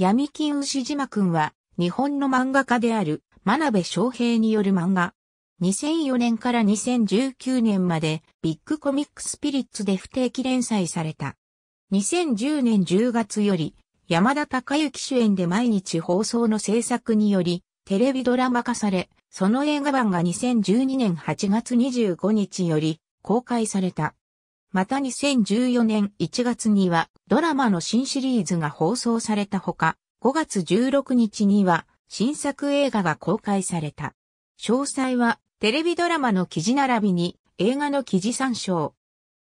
闇金牛島くんは、日本の漫画家である、真鍋昌平による漫画。2004年から2019年まで、ビッグコミックスピリッツで不定期連載された。2010年10月より、山田孝之主演で毎日放送の制作により、テレビドラマ化され、その映画版が2012年8月25日より公開された。また2014年1月にはドラマの新シリーズが放送されたほか、5月16日には新作映画が公開された。詳細はテレビドラマの記事並びに映画の記事参照。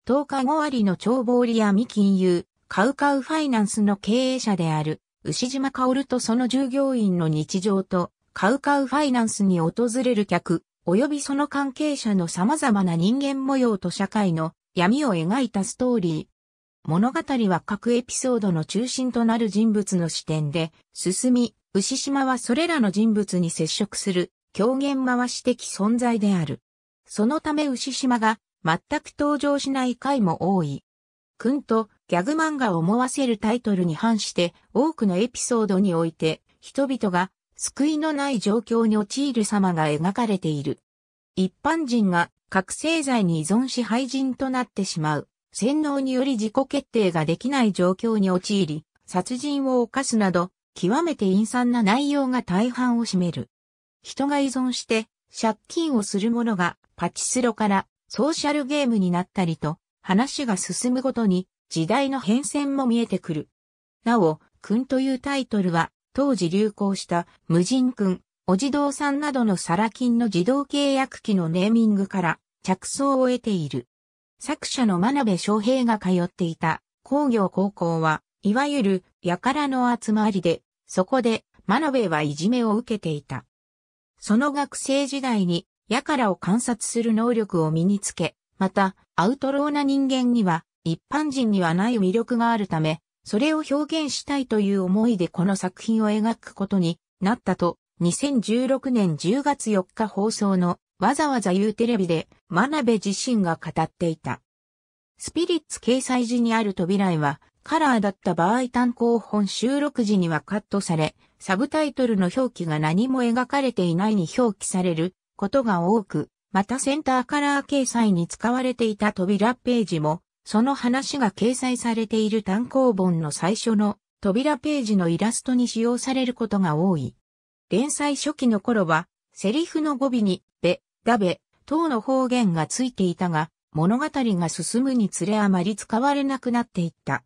10日後ありの長坊リア未金融、カウカウファイナンスの経営者である牛島薫とその従業員の日常とカウカウファイナンスに訪れる客、及びその関係者の様々な人間模様と社会の闇を描いたストーリー。物語は各エピソードの中心となる人物の視点で進み、牛島はそれらの人物に接触する狂言回し的存在である。そのため牛島が全く登場しない回も多い。くんとギャグ漫画を思わせるタイトルに反して多くのエピソードにおいて人々が救いのない状況に陥る様が描かれている。一般人が覚醒剤に依存し廃人となってしまう、洗脳により自己決定ができない状況に陥り、殺人を犯すなど、極めて陰惨な内容が大半を占める。人が依存して、借金をする者が、パチスロからソーシャルゲームになったりと、話が進むごとに、時代の変遷も見えてくる。なお、君というタイトルは、当時流行した無人君、お児童さんなどのサラ金の児童契約機のネーミングから着想を得ている。作者の真鍋昌平が通っていた工業高校は、いわゆるらの集まりで、そこで真鍋はいじめを受けていた。その学生時代に、やからを観察する能力を身につけ、また、アウトローな人間には、一般人にはない魅力があるため、それを表現したいという思いでこの作品を描くことになったと2016年10月4日放送のわざわざ言うテレビで真鍋自身が語っていた。スピリッツ掲載時にある扉絵はカラーだった場合単行本収録時にはカットされ、サブタイトルの表記が何も描かれていないに表記されることが多く、またセンターカラー掲載に使われていた扉ページも、その話が掲載されている単行本の最初の扉ページのイラストに使用されることが多い。連載初期の頃は、セリフの語尾に、べ、だべ、等の方言がついていたが、物語が進むにつれあまり使われなくなっていった。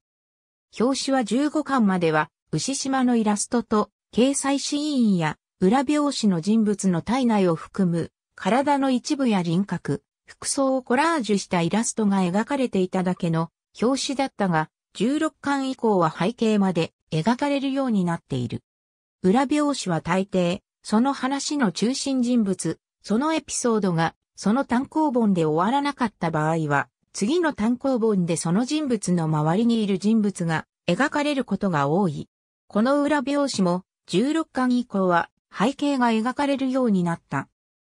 表紙は15巻までは、牛島のイラストと、掲載シーンや、裏表紙の人物の体内を含む、体の一部や輪郭、服装をコラージュしたイラストが描かれていただけの表紙だったが、16巻以降は背景まで描かれるようになっている。裏表紙は大抵、その話の中心人物、そのエピソードが、その単行本で終わらなかった場合は、次の単行本でその人物の周りにいる人物が描かれることが多い。この裏表紙も16巻以降は背景が描かれるようになった。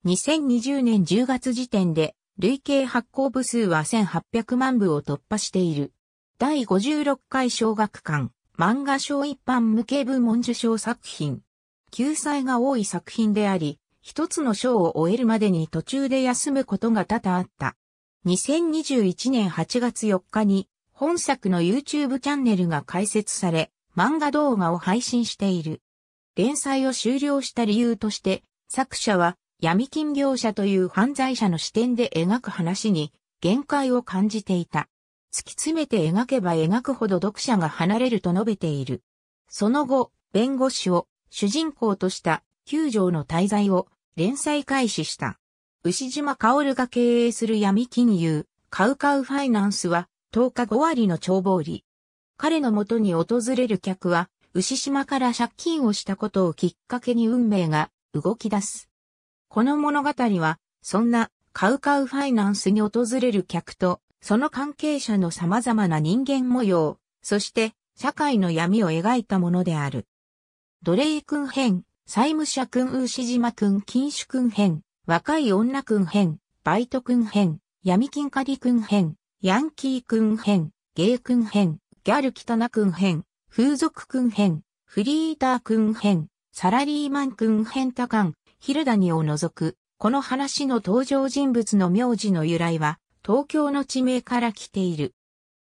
2020年10月時点で累計発行部数は1800万部を突破している。第56回小学館漫画賞一般向け部門受賞作品。救済が多い作品であり、一つの賞を終えるまでに途中で休むことが多々あった。2021年8月4日に本作の YouTube チャンネルが開設され、漫画動画を配信している。連載を終了した理由として、作者は闇金業者という犯罪者の視点で描く話に限界を感じていた。突き詰めて描けば描くほど読者が離れると述べている。その後、弁護士を主人公とした九条の滞在を連載開始した。牛島薫が経営する闇金融、カウカウファイナンスは10日5割の帳簿売り。彼のもとに訪れる客は、牛島から借金をしたことをきっかけに運命が動き出す。この物語は、そんなカウカウファイナンスに訪れる客とその関係者の様々な人間模様、そして社会の闇を描いたものである。奴隷君編、債務者君牛島君禁酒君編、若い女君編、バイト君編、闇金狩り君編、ヤンキー君編、ゲイ君編、ギャル汚君編、風俗君編、フリーター君編、サラリーマン君編多感、ヒルダニを除く、この話の登場人物の名字の由来は、東京の地名から来ている。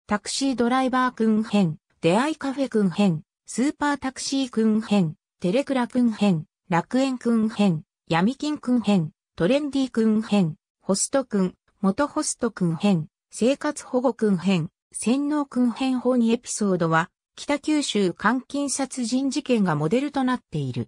タクシードライバーくん編、出会いカフェくん編、スーパータクシーくん編、テレクラくん編、楽園くん編、闇金くん編、トレンディくん編、ホストくん、元ホストくん編、生活保護くん編、洗脳くん編法にエピソードは、北九州監禁殺人事件がモデルとなっている。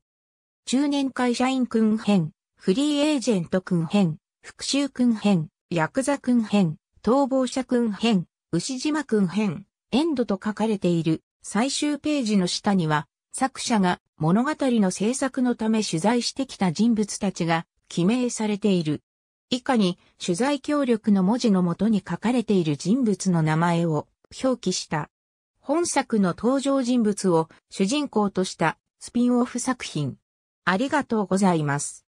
中年会社員くん編、フリーエージェントくん編、復讐くん編、ヤクザん編、逃亡者くん編、牛島くん編、エンドと書かれている最終ページの下には、作者が物語の制作のため取材してきた人物たちが記名されている。以下に取材協力の文字のもとに書かれている人物の名前を表記した。本作の登場人物を主人公としたスピンオフ作品。ありがとうございます。